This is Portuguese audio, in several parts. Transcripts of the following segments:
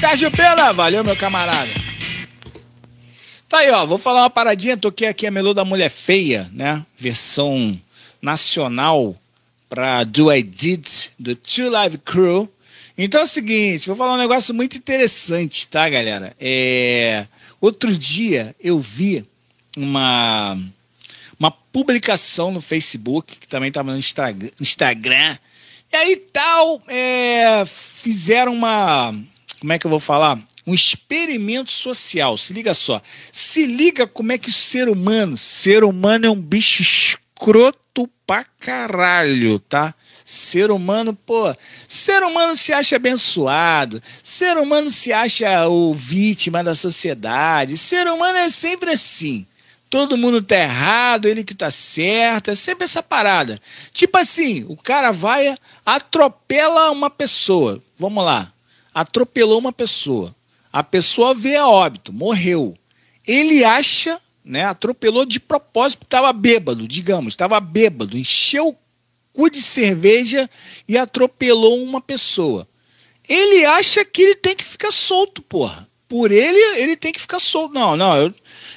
Sérgio Pena, valeu meu camarada. Tá aí, ó, vou falar uma paradinha, toquei aqui a melô da Mulher Feia, né? Versão nacional para Do I Did, do Two Live Crew. Então é o seguinte, vou falar um negócio muito interessante, tá, galera? É... Outro dia eu vi uma, uma publicação no Facebook, que também estava no Instagram, Instagram, e aí tal, é... fizeram uma como é que eu vou falar? Um experimento social. Se liga só. Se liga como é que o ser humano, ser humano é um bicho escroto pra caralho, tá? Ser humano, pô, ser humano se acha abençoado, ser humano se acha o vítima da sociedade, ser humano é sempre assim todo mundo tá errado, ele que tá certo, é sempre essa parada. Tipo assim, o cara vai, atropela uma pessoa. Vamos lá atropelou uma pessoa. A pessoa vê a óbito, morreu. Ele acha, né, atropelou de propósito, estava bêbado, digamos, estava bêbado, encheu o cu de cerveja e atropelou uma pessoa. Ele acha que ele tem que ficar solto, porra por ele, ele tem que ficar solto. Não, não, eu,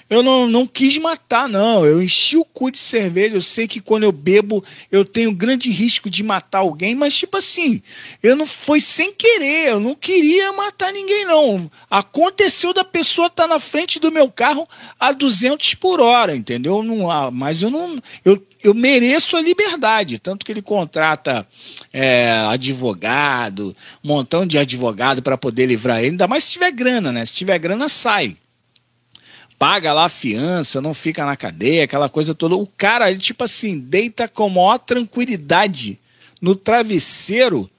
eu não, não quis matar, não. Eu enchi o cu de cerveja. Eu sei que quando eu bebo, eu tenho grande risco de matar alguém, mas tipo assim, eu não foi sem querer, eu não queria matar ninguém, não. Aconteceu da pessoa estar tá na frente do meu carro a 200 por hora, entendeu? Não, mas eu não. Eu eu mereço a liberdade. Tanto que ele contrata é, advogado, um montão de advogado para poder livrar ele, ainda mais se tiver grana, né? Se tiver grana, sai. Paga lá a fiança, não fica na cadeia, aquela coisa toda. O cara, ele, tipo assim, deita com maior tranquilidade no travesseiro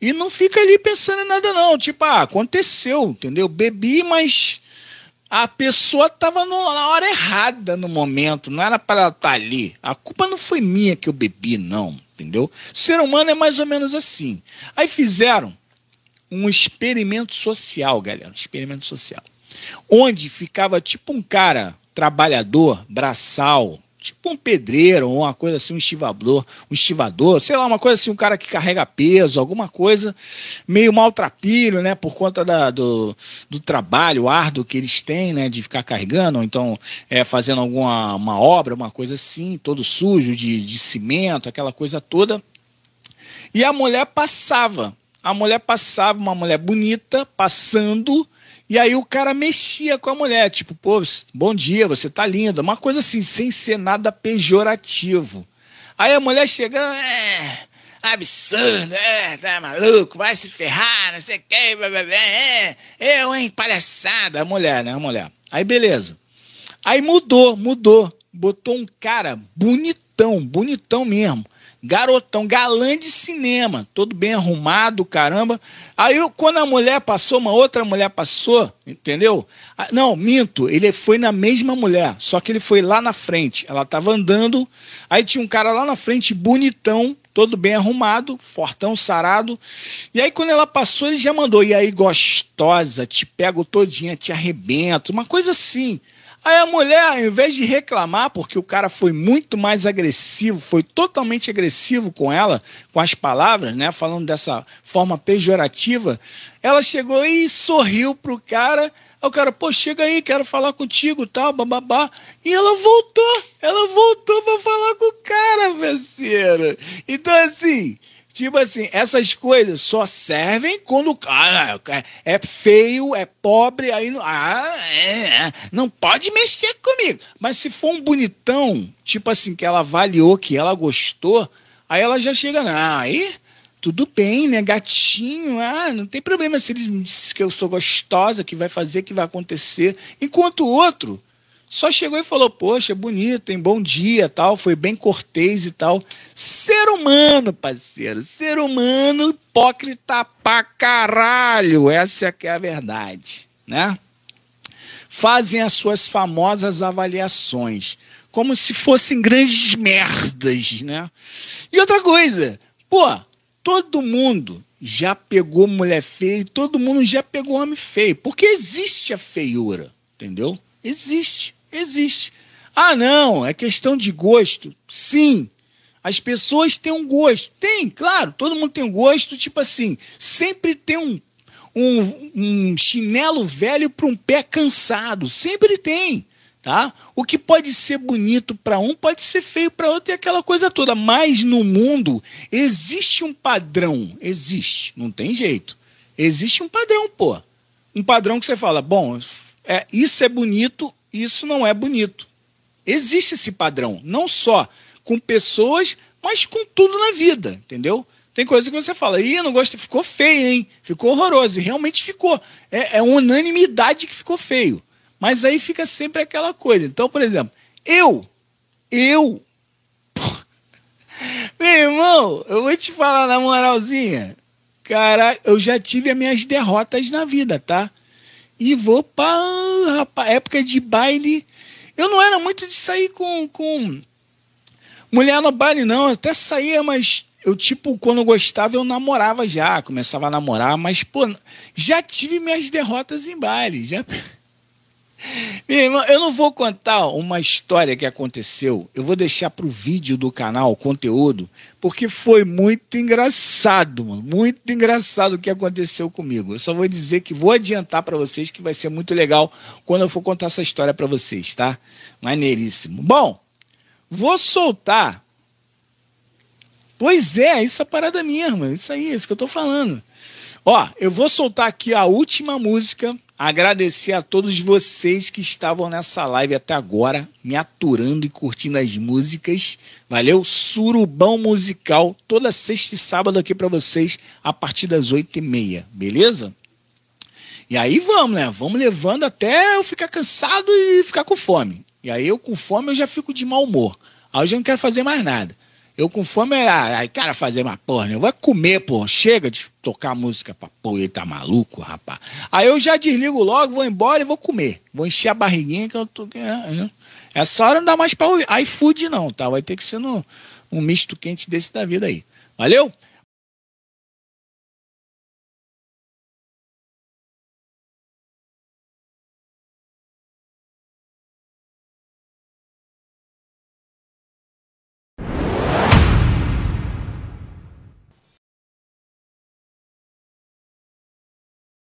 e não fica ali pensando em nada, não. Tipo, ah, aconteceu, entendeu? Bebi, mas a pessoa estava na hora errada no momento, não era para estar tá ali. A culpa não foi minha que eu bebi, não, entendeu? Ser humano é mais ou menos assim. Aí fizeram um experimento social, galera, um experimento social, onde ficava tipo um cara trabalhador, braçal, tipo um pedreiro, uma coisa assim, um estivador, um estivador, sei lá, uma coisa assim, um cara que carrega peso, alguma coisa meio maltrapilho, né, por conta da, do, do trabalho árduo que eles têm, né, de ficar carregando, ou então é, fazendo alguma uma obra, uma coisa assim, todo sujo de, de cimento, aquela coisa toda. E a mulher passava, a mulher passava, uma mulher bonita, passando e aí o cara mexia com a mulher, tipo, pô, bom dia, você tá linda. Uma coisa assim, sem ser nada pejorativo. Aí a mulher chegando, é, absurdo, é, tá maluco, vai se ferrar, não sei o que, é, eu, hein, palhaçada. A mulher, né, a mulher. Aí beleza. Aí mudou, mudou. Botou um cara bonitão, bonitão mesmo. Garotão, galã de cinema, todo bem arrumado, caramba. Aí quando a mulher passou, uma outra mulher passou, entendeu? Ah, não, minto, ele foi na mesma mulher, só que ele foi lá na frente. Ela tava andando, aí tinha um cara lá na frente, bonitão, todo bem arrumado, fortão, sarado. E aí quando ela passou, ele já mandou, e aí gostosa, te pego todinha, te arrebento, uma coisa assim. Aí a mulher, ao invés de reclamar, porque o cara foi muito mais agressivo, foi totalmente agressivo com ela, com as palavras, né? Falando dessa forma pejorativa, ela chegou e sorriu pro cara. Aí o cara, pô, chega aí, quero falar contigo, tal, bababá. E ela voltou, ela voltou para falar com o cara, parceiro. Então, assim, Tipo assim, essas coisas só servem quando o cara é, é feio, é pobre, aí não, ah, é, é, não pode mexer comigo. Mas se for um bonitão, tipo assim, que ela avaliou, que ela gostou, aí ela já chega, ah, aí tudo bem, né? Gatinho, ah, não tem problema se ele diz que eu sou gostosa, que vai fazer, que vai acontecer. Enquanto o outro só chegou e falou: Poxa, é bonito, hein? Bom dia, tal. Foi bem cortês e tal. Ser humano, parceiro. Ser humano hipócrita pra caralho. Essa é que é a verdade, né? Fazem as suas famosas avaliações como se fossem grandes merdas, né? E outra coisa, pô, todo mundo já pegou mulher feia, todo mundo já pegou homem feio, porque existe a feiura, entendeu? Existe. Existe. Ah, não, é questão de gosto. Sim. As pessoas têm um gosto. Tem, claro, todo mundo tem um gosto, tipo assim, sempre tem um, um, um chinelo velho para um pé cansado. Sempre tem. Tá? O que pode ser bonito para um pode ser feio para outro e aquela coisa toda. Mas no mundo existe um padrão, existe, não tem jeito. Existe um padrão, pô. Um padrão que você fala, bom, é, isso é bonito, isso não é bonito. Existe esse padrão, não só com pessoas, mas com tudo na vida, entendeu? Tem coisa que você fala, ih, não gosto, ficou feio, hein? Ficou horroroso. E realmente ficou. É, é unanimidade que ficou feio. Mas aí fica sempre aquela coisa. Então, por exemplo, eu, eu. meu irmão, eu vou te falar na moralzinha. Cara, eu já tive as minhas derrotas na vida, tá? E vou para rapaz, época de baile. Eu não era muito de sair com, com mulher no baile, não. Eu até saía, mas eu, tipo, quando eu gostava, eu namorava já. Começava a namorar, mas, pô, já tive minhas derrotas em baile. Já. Minha irmã, eu não vou contar uma história que aconteceu. Eu vou deixar para o vídeo do canal, conteúdo, porque foi muito engraçado, mano, muito engraçado o que aconteceu comigo. Eu só vou dizer que vou adiantar para vocês que vai ser muito legal quando eu for contar essa história para vocês, tá? Maneiríssimo. Bom, vou soltar. Pois é, isso é parada minha, irmã. Isso aí, é isso que eu estou falando. Ó, eu vou soltar aqui a última música. Agradecer a todos vocês que estavam nessa live até agora, me aturando e curtindo as músicas. Valeu? Surubão Musical, toda sexta e sábado aqui para vocês, a partir das oito e meia, beleza? E aí vamos, né? Vamos levando até eu ficar cansado e ficar com fome. E aí eu com fome eu já fico de mau humor. Aí eu já não quero fazer mais nada. Eu com fome era, aí, cara, fazer uma porra, né? vou comer, pô. Chega de tocar música pra pô, ele tá maluco, rapaz. Aí eu já desligo logo, vou embora e vou comer. Vou encher a barriguinha que eu tô. É, né? Essa hora não dá mais pra iFood, não, tá? Vai ter que ser no, um misto quente desse da vida aí. Valeu?